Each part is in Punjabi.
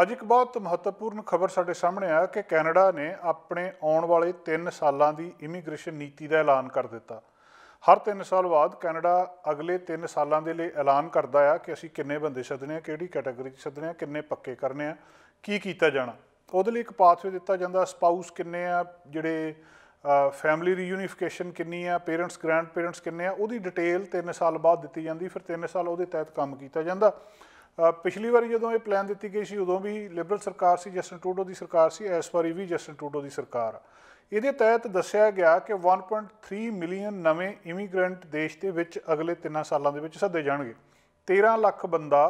ਅੱਜ ਇੱਕ ਬਹੁਤ ਮਹੱਤਵਪੂਰਨ ਖਬਰ ਸਾਡੇ ਸਾਹਮਣੇ ਆਇਆ ਕਿ ਕੈਨੇਡਾ ਨੇ ਆਪਣੇ ਆਉਣ ਵਾਲੇ 3 ਸਾਲਾਂ ਦੀ ਇਮੀਗ੍ਰੇਸ਼ਨ ਨੀਤੀ ਦਾ ਐਲਾਨ ਕਰ ਦਿੱਤਾ ਹਰ 3 ਸਾਲ ਬਾਅਦ ਕੈਨੇਡਾ ਅਗਲੇ 3 ਸਾਲਾਂ ਦੇ ਲਈ ਐਲਾਨ ਕਰਦਾ ਆ ਕਿ ਅਸੀਂ ਕਿੰਨੇ ਬੰਦੇ ਛੱਡਣੇ ਆ ਕਿਹੜੀ ਕੈਟਾਗਰੀ 'ਚ ਛੱਡਣੇ ਆ ਕਿੰਨੇ ਪੱਕੇ ਕਰਨੇ ਆ ਕੀ ਕੀਤਾ ਜਾਣਾ ਉਹਦੇ ਲਈ ਇੱਕ ਪਾਥਵੇ ਦਿੱਤਾ ਜਾਂਦਾ ਸਪਾਊਸ ਕਿੰਨੇ ਆ ਜਿਹੜੇ ਫੈਮਿਲੀ ਰੀਯੂਨੀਫਿਕੇਸ਼ਨ ਕਿੰਨੀ ਆ ਪੇਰੈਂਟਸ ਗ੍ਰੈਂਡ ਪੇਰੈਂਟਸ ਕਿੰਨੇ ਆ ਉਹਦੀ ਡਿਟੇਲ 3 ਸਾਲ ਬਾਅਦ ਦਿੱਤੀ ਜਾਂਦੀ ਫਿਰ 3 ਸਾਲ ਉਹਦੇ ਤਹਿਤ ਕੰਮ ਕੀਤਾ ਜਾਂਦਾ ਪਿਛਲੀ ਵਾਰੀ ਜਦੋਂ ਇਹ ਪਲਾਨ ਦਿੱਤੀ ਗਈ ਸੀ ਉਦੋਂ ਵੀ ਲਿਬਰਲ ਸਰਕਾਰ ਸੀ ਜਸਟਨ ਟੂਡੋ ਦੀ ਸਰਕਾਰ ਸੀ ਇਸ ਵਾਰੀ ਵੀ ਜਸਟਨ ਟੂਡੋ ਦੀ ਸਰਕਾਰ ਇਹਦੇ ਤਹਿਤ ਦੱਸਿਆ ਗਿਆ ਕਿ 1.3 ਮਿਲੀਅਨ ਨਵੇਂ ਇਮੀਗ੍ਰੈਂਟ ਦੇਸ਼ ਦੇ ਵਿੱਚ ਅਗਲੇ 3 ਸਾਲਾਂ ਦੇ ਵਿੱਚ ਸੱਦੇ ਜਾਣਗੇ 13 ਲੱਖ ਬੰਦਾ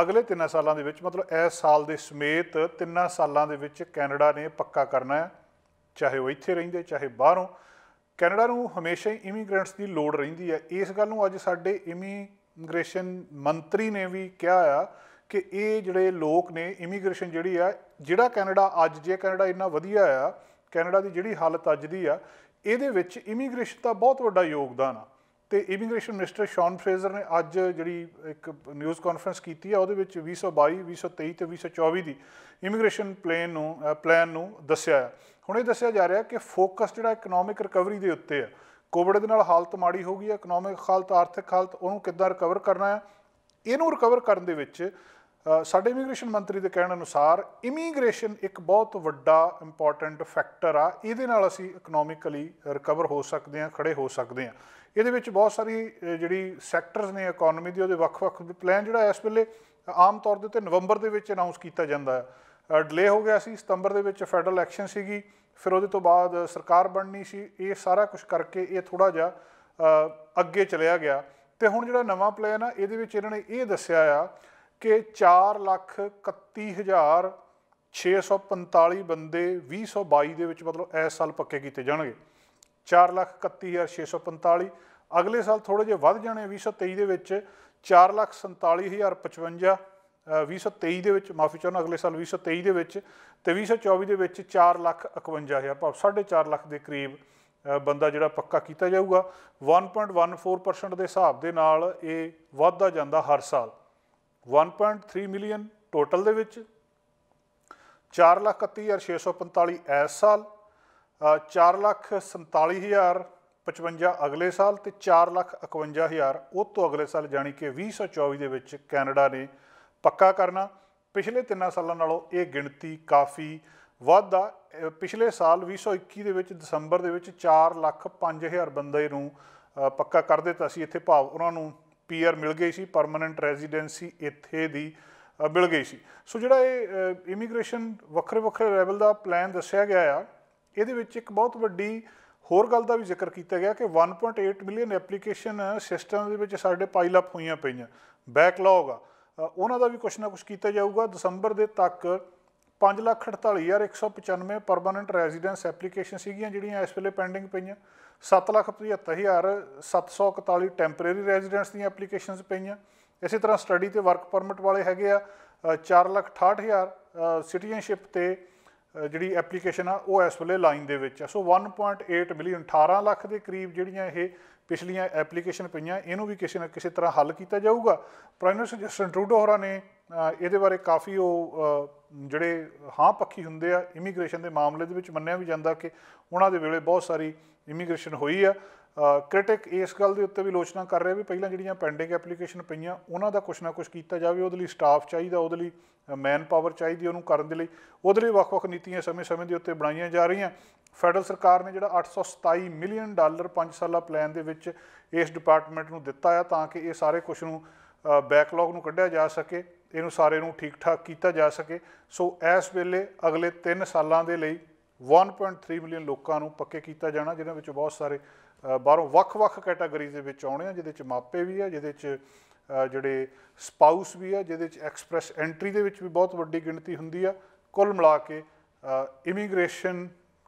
ਅਗਲੇ 3 ਸਾਲਾਂ ਦੇ ਵਿੱਚ ਮਤਲਬ ਇਸ ਸਾਲ ਦੇ ਸਮੇਤ 3 ਸਾਲਾਂ ਦੇ ਵਿੱਚ ਕੈਨੇਡਾ ਨੇ ਪੱਕਾ ਕਰਨਾ ਹੈ ਚਾਹੇ ਉਹ ਇੱਥੇ ਰਹਿੰਦੇ ਚਾਹੇ ਬਾਹਰੋਂ ਕੈਨੇਡਾ ਨੂੰ ਹਮੇਸ਼ਾ ਹੀ ਇਮੀਗ੍ਰੈਂਟਸ ਦੀ ਲੋੜ ਰਹਿੰਦੀ ਹੈ ਇਸ ਗੱਲ ਨੂੰ ਅੱਜ ਸਾਡੇ ਇਮੀ ਇਮੀਗ੍ਰੇਸ਼ਨ ਮੰਤਰੀ ਨੇ ਵੀ ਕਿਹਾ ਆ ਕਿ ਇਹ ਜਿਹੜੇ ਲੋਕ ਨੇ ਇਮੀਗ੍ਰੇਸ਼ਨ ਜਿਹੜੀ ਆ ਜਿਹੜਾ ਕੈਨੇਡਾ ਅੱਜ ਜੇ ਕੈਨੇਡਾ ਇੰਨਾ ਵਧੀਆ ਆ ਕੈਨੇਡਾ ਦੀ ਜਿਹੜੀ ਹਾਲਤ ਅੱਜ ਦੀ ਆ ਇਹਦੇ ਵਿੱਚ ਇਮੀਗ੍ਰੇਸ਼ਨ ਦਾ ਬਹੁਤ ਵੱਡਾ ਯੋਗਦਾਨ ਆ ਤੇ ਇਮੀਗ੍ਰੇਸ਼ਨ ਮਿਨਿਸਟਰ ਸ਼ੌਨ ਫਰੇਜ਼ਰ ਨੇ ਅੱਜ ਜਿਹੜੀ ਇੱਕ ਨਿਊਜ਼ ਕਾਨਫਰੰਸ ਕੀਤੀ ਆ ਉਹਦੇ ਵਿੱਚ 2022 2023 ਤੇ 2024 ਦੀ ਇਮੀਗ੍ਰੇਸ਼ਨ ਪਲਾਨ ਨੂੰ ਪਲਾਨ ਨੂੰ ਦੱਸਿਆ ਹੁਣ ਇਹ ਦੱਸਿਆ ਜਾ ਰਿਹਾ ਕਿ ਫੋਕਸ ਜਿਹੜਾ ਇਕਨੋਮਿਕ ਰਿਕਵਰੀ ਦੇ ਉੱਤੇ ਆ ਕੋਵਿਡ ਦੇ ਨਾਲ ਹਾਲਤ ਮਾੜੀ ਹੋ ਗਈ ਹੈ ਇਕਨੋਮਿਕ ਹਾਲਤ ਆਰਥਿਕ ਹਾਲਤ ਉਹਨੂੰ ਕਿੱਦਾਂ ਰਿਕਵਰ ਕਰਨਾ ਹੈ ਇਹਨੂੰ ਰਿਕਵਰ ਕਰਨ ਦੇ ਵਿੱਚ ਸਾਡੇ ਇਮੀਗ੍ਰੇਸ਼ਨ ਮੰਤਰੀ ਦੇ ਕਹਿਣ ਅਨੁਸਾਰ ਇਮੀਗ੍ਰੇਸ਼ਨ ਇੱਕ ਬਹੁਤ ਵੱਡਾ ਇੰਪੋਰਟੈਂਟ ਫੈਕਟਰ ਆ ਇਹਦੇ ਨਾਲ ਅਸੀਂ ਇਕਨੋਮਿਕਲੀ ਰਿਕਵਰ ਹੋ ਸਕਦੇ ਹਾਂ ਖੜੇ ਹੋ ਸਕਦੇ ਹਾਂ ਇਹਦੇ ਵਿੱਚ ਬਹੁਤ ਸਾਰੀ ਜਿਹੜੀ ਸੈਕਟਰਸ ਨੇ ਇਕਨੋਮੀ ਦੀ ਉਹਦੇ ਵੱਖ-ਵੱਖ ਪਲਾਨ ਜਿਹੜਾ ਇਸ ਵੇਲੇ ਆਮ ਤੌਰ ਦੇ ਉੱਤੇ ਨਵੰਬਰ ਦੇ ਵਿੱਚ ਅਨਾਉਂਸ ਕੀਤਾ ਜਾਂਦਾ ਹੈ ਡਿਲੇ ਹੋ ਗਿਆ ਸੀ ਸਤੰਬਰ ਦੇ ਵਿੱਚ ਫੈਡਰਲ ਐਕਸ਼ਨ ਸੀਗੀ ਫਿਰ ਉਹਦੇ ਤੋਂ ਬਾਅਦ ਸਰਕਾਰ ਬਣਨੀ ਸੀ ਇਹ ਸਾਰਾ ਕੁਝ ਕਰਕੇ ਇਹ ਥੋੜਾ ਜਿਹਾ ਅੱਗੇ ਚਲਿਆ ਗਿਆ ਤੇ ਹੁਣ ਜਿਹੜਾ ਨਵਾਂ ਪਲਾਨ ਆ ਇਹਦੇ ਵਿੱਚ ਇਹਨਾਂ ਨੇ ਇਹ ਦੱਸਿਆ ਆ ਕਿ 4 ਲੱਖ 645 ਬੰਦੇ 2022 ਦੇ ਵਿੱਚ ਮਤਲਬ ਇਸ ਸਾਲ ਪੱਕੇ ਕੀਤੇ ਜਾਣਗੇ 4 ਲੱਖ 645 ਅਗਲੇ ਸਾਲ ਥੋੜੇ ਜਿਹਾ ਵੱਧ ਜਾਣੇ 2023 ਦੇ ਵਿੱਚ 4 ਲੱਖ 47055 2023 ਦੇ ਵਿੱਚ ਮਾਫੀ ਚਾਹੁੰਦਾ ਅਗਲੇ ਸਾਲ 2023 ਦੇ ਵਿੱਚ ਤੇ 2024 ਦੇ ਵਿੱਚ 4 ਲੱਖ 51000 ਭਾਵ 4.5 ਲੱਖ ਦੇ ਕਰੀਬ ਬੰਦਾ ਜਿਹੜਾ ਪੱਕਾ ਕੀਤਾ ਜਾਊਗਾ 1.14% ਦੇ ਹਿਸਾਬ ਦੇ ਨਾਲ ਇਹ ਵਧਦਾ ਜਾਂਦਾ ਹਰ ਸਾਲ 1.3 ਮਿਲੀਅਨ ਟੋਟਲ ਦੇ ਵਿੱਚ 431645 ਇਸ ਸਾਲ 447055 ਅਗਲੇ ਸਾਲ ਤੇ 451000 ਉਹ ਤੋਂ ਅਗਲੇ ਸਾਲ ਜਾਨੀ ਕਿ 2024 ਦੇ ਵਿੱਚ ਕੈਨੇਡਾ ਨੇ ਪੱਕਾ ਕਰਨਾ ਪਿਛਲੇ 3 ਸਾਲਾਂ ਨਾਲੋਂ ਇਹ ਗਿਣਤੀ ਕਾਫੀ ਵੱਧ ਆ ਪਿਛਲੇ ਸਾਲ 2021 ਦੇ ਵਿੱਚ ਦਸੰਬਰ ਦੇ ਵਿੱਚ 4 ਲੱਖ 5000 ਬੰਦੇ ਨੂੰ ਪੱਕਾ ਕਰ ਦਿੱਤਾ ਸੀ ਇੱਥੇ ਭਾਵ ਉਹਨਾਂ ਨੂੰ ਪੀਆਰ ਮਿਲ ਗਈ ਸੀ ਪਰਮਨੈਂਟ ਰੈਜ਼ੀਡੈਂਸੀ ਇੱਥੇ ਦੀ ਮਿਲ ਗਈ ਸੀ ਸੋ ਜਿਹੜਾ ਇਹ ਇਮੀਗ੍ਰੇਸ਼ਨ ਵੱਖਰੇ ਵੱਖਰੇ ਲੈਵਲ ਦਾ ਪਲਾਨ ਦੱਸਿਆ ਗਿਆ ਆ ਇਹਦੇ ਵਿੱਚ ਇੱਕ ਬਹੁਤ ਵੱਡੀ ਹੋਰ ਗੱਲ ਦਾ ਵੀ ਜ਼ਿਕਰ ਕੀਤਾ ਗਿਆ ਕਿ 1.8 ਮਿਲੀਅਨ ਐਪਲੀਕੇਸ਼ਨ ਸਿਸਟਮ ਦੇ ਵਿੱਚ ਸਾਡੇ ਪਾਈਲ ਅਪ ਹੋਈਆਂ ਪਈਆਂ ਬੈਕਲੌਗ ਆ ਉਹਨਾਂ ਦਾ ਵੀ ਕੁਝ ਨਾ ਕੁਝ ਕੀਤਾ ਜਾਊਗਾ ਦਸੰਬਰ ਦੇ ਤੱਕ 548195 ਪਰਮਨੈਂਟ ਰੈਜ਼ੀਡੈਂਸ ਐਪਲੀਕੇਸ਼ਨ ਸੀਗੀਆਂ ਜਿਹੜੀਆਂ ਇਸ ਵੇਲੇ ਪੈਂਡਿੰਗ ਪਈਆਂ 775741 ਟੈਂਪਰੇਰੀ ਰੈਜ਼ੀਡੈਂਸ ਦੀਆਂ ਐਪਲੀਕੇਸ਼ਨਸ ਪਈਆਂ ਇਸੇ ਤਰ੍ਹਾਂ ਸਟੱਡੀ ਤੇ ਵਰਕ ਪਰਮਿਟ ਵਾਲੇ ਹੈਗੇ ਆ 468000 ਸਿਟੀਜ਼ਨਸ਼ਿਪ ਤੇ ਜਿਹੜੀ ਐਪਲੀਕੇਸ਼ਨ ਆ ਉਹ ਇਸ ਵੇਲੇ ਲਾਈਨ ਦੇ ਵਿੱਚ ਆ ਸੋ 1.8 ਮਿਲੀਅਨ 18 ਲੱਖ ਦੇ ਕਰੀਬ ਜਿਹੜੀਆਂ ਇਹ ਪਿਛਲੀਆਂ ਐਪਲੀਕੇਸ਼ਨ ਪਈਆਂ ਇਹਨੂੰ ਵੀ ਕਿਸੇ ਨਾ ਕਿਸੇ ਤਰ੍ਹਾਂ ਹੱਲ ਕੀਤਾ ਜਾਊਗਾ ਪ੍ਰਾਈਮ ਮਿਨਿਸਟਰ ਜਸਟਨ ਟਰੂਡੋ ਹੋਰਾਂ ਨੇ ਇਹਦੇ ਬਾਰੇ ਕਾਫੀ ਉਹ ਜਿਹੜੇ ਹਾਂ ਪੱਖੀ ਹੁੰਦੇ ਆ ਇਮੀਗ੍ਰੇਸ਼ਨ ਦੇ ਮਾਮਲੇ ਦੇ ਵਿੱਚ ਮੰਨਿਆ ਵੀ ਜਾਂਦਾ ਕਿ ਉਹਨਾਂ ਦੇ ਵੇਲੇ ਬਹੁਤ ਸਾਰੀ ਇਮੀਗ੍ਰੇਸ਼ਨ ਹੋਈ ਆ ਕ੍ਰਿਟਿਕ ਇਸ ਗੱਲ ਦੇ ਉੱਤੇ ਵੀ ਲੋਚਨਾ ਕਰ ਰਿਹਾ ਵੀ ਪਹਿਲਾਂ ਜਿਹੜੀਆਂ ਪੈਂਡਿੰਗ ਐਪਲੀਕੇਸ਼ਨ ਪਈਆਂ ਉਹਨਾਂ ਦਾ ਕੁਝ ਨਾ ਕੁਝ ਕੀਤਾ ਜਾਵੇ ਉਹਦੇ ਲਈ ਸਟਾਫ ਚਾਹੀਦਾ ਉਹਦੇ ਲਈ ਮੈਨ ਪਾਵਰ ਚਾਹੀਦੀ ਉਹਨੂੰ ਕਰਨ ਦੇ ਲਈ ਉਹਦੇ ਲਈ ਵੱਖ-ਵੱਖ ਨੀਤੀਆਂ ਸਮੇਂ-ਸਮੇਂ ਦੇ ਉੱਤੇ ਬਣਾਈਆਂ ਜਾ ਰਹੀਆਂ ਫੈਡਰਲ ਸਰਕਾਰ ਨੇ ਜਿਹੜਾ 827 ਮਿਲੀਅਨ ਡਾਲਰ 5 ਸਾਲਾ ਪਲਾਨ ਦੇ ਵਿੱਚ ਇਸ ਡਿਪਾਰਟਮੈਂਟ ਨੂੰ ਦਿੱਤਾ ਆ ਤਾਂ ਕਿ ਇਹ ਸਾਰੇ ਕੁਝ ਨੂੰ ਬੈਕਲੌਗ ਨੂੰ ਕੱਢਿਆ ਜਾ ਸਕੇ ਇਹਨੂੰ ਸਾਰੇ ਨੂੰ ਠੀਕ-ਠਾਕ ਕੀਤਾ ਜਾ ਸਕੇ ਸੋ ਇਸ ਵੇਲੇ ਅਗਲੇ 3 ਸਾਲਾਂ ਦੇ ਲਈ 1.3 ਮਿਲੀਅਨ ਲੋਕਾਂ ਨੂੰ ਪੱਕੇ ਕੀਤਾ ਜਾਣਾ ਜਿਨ੍ਹਾਂ ਵਿੱਚ ਬਹੁਤ ਸਾਰੇ ਬਾਹਰੋਂ ਵੱਖ-ਵੱਖ ਕੈਟਾਗਰੀਜ਼ ਦੇ ਵਿੱਚ ਆਉਣੇ ਆ ਜਿਹਦੇ ਵਿੱਚ ਮਾਪੇ ਵੀ ਆ ਜਿਹਦੇ ਵਿੱਚ ਜਿਹੜੇ ਸਪਾਊਸ ਵੀ ਆ ਜਿਹਦੇ ਵਿੱਚ ਐਕਸਪ੍ਰੈਸ ਐਂਟਰੀ ਦੇ ਵਿੱਚ ਵੀ ਬਹੁਤ ਵੱਡੀ ਗਿਣਤੀ ਹੁੰਦੀ ਆ ਕੁੱਲ ਮਿਲਾ ਕੇ ਇਮੀਗ੍ਰੇਸ਼ਨ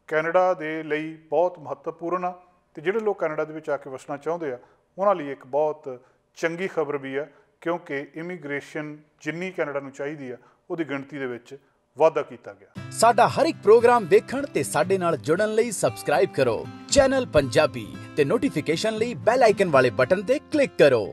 ਕੈਨੇਡਾ ਦੇ ਲਈ ਬਹੁਤ ਮਹੱਤਵਪੂਰਨ ਆ ਤੇ ਜਿਹੜੇ ਲੋਕ ਕੈਨੇਡਾ ਦੇ ਵਿੱਚ ਆ ਕੇ ਵਸਣਾ ਚਾਹੁੰਦੇ ਆ ਉਹਨਾਂ ਲਈ ਇੱਕ ਬਹੁਤ ਚੰਗੀ ਖਬਰ ਵੀ ਆ ਕਿਉਂਕਿ ਇਮੀਗ੍ਰੇਸ਼ਨ ਜਿੰਨੀ ਕੈਨੇਡਾ ਨੂੰ ਚਾਹੀਦੀ ਆ ਉਹਦੀ ਗਿਣਤੀ ਦੇ ਵਿੱਚ ਵਾਧਾ ਕੀਤਾ ਗਿਆ ਸਾਡਾ ਹਰ ਇੱਕ ਪ੍ਰੋਗਰਾਮ ਦੇਖਣ ਤੇ ਸਾਡੇ ਨਾਲ ਜੁੜਨ ਲਈ ਸਬਸਕ੍ਰਾਈਬ ਕਰੋ ਚੈਨਲ ਪੰਜਾਬੀ ਤੇ ਨੋਟੀਫਿਕੇਸ਼ਨ ਲਈ ਬੈਲ ਆਈਕਨ ਵਾਲੇ ਬਟਨ ਤੇ ਕਲਿੱਕ ਕਰੋ